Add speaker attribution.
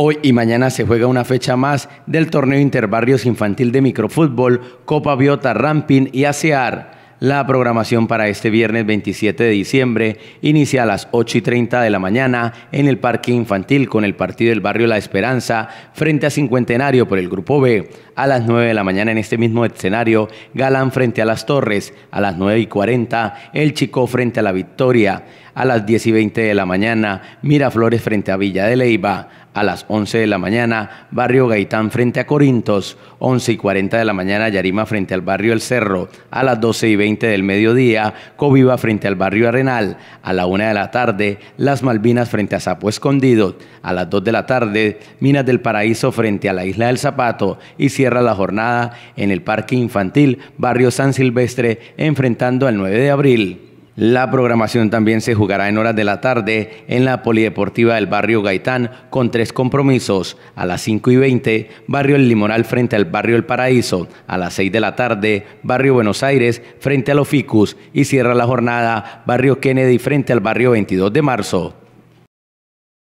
Speaker 1: Hoy y mañana se juega una fecha más del torneo interbarrios infantil de microfútbol, Copa Biota Ramping y ASEAR. La programación para este viernes 27 de diciembre inicia a las 8 y 30 de la mañana en el Parque Infantil con el partido del barrio La Esperanza frente a Cincuentenario por el Grupo B. A las 9 de la mañana en este mismo escenario, Galán frente a Las Torres. A las 9 y 40, El Chico frente a La Victoria. A las 10 y 20 de la mañana, Miraflores frente a Villa de Leiva a las 11 de la mañana, Barrio Gaitán frente a Corintos, 11 y 40 de la mañana, Yarima frente al Barrio El Cerro, a las 12 y 20 del mediodía, Coviva frente al Barrio Arenal, a la 1 de la tarde, Las Malvinas frente a Sapo Escondido, a las 2 de la tarde, Minas del Paraíso frente a la Isla del Zapato y cierra la jornada en el Parque Infantil Barrio San Silvestre, enfrentando al 9 de abril. La programación también se jugará en horas de la tarde en la Polideportiva del Barrio Gaitán con tres compromisos. A las 5 y 20, Barrio El Limonal frente al Barrio El Paraíso. A las 6 de la tarde, Barrio Buenos Aires frente al Oficus Ficus. Y cierra la jornada Barrio Kennedy frente al Barrio 22 de marzo.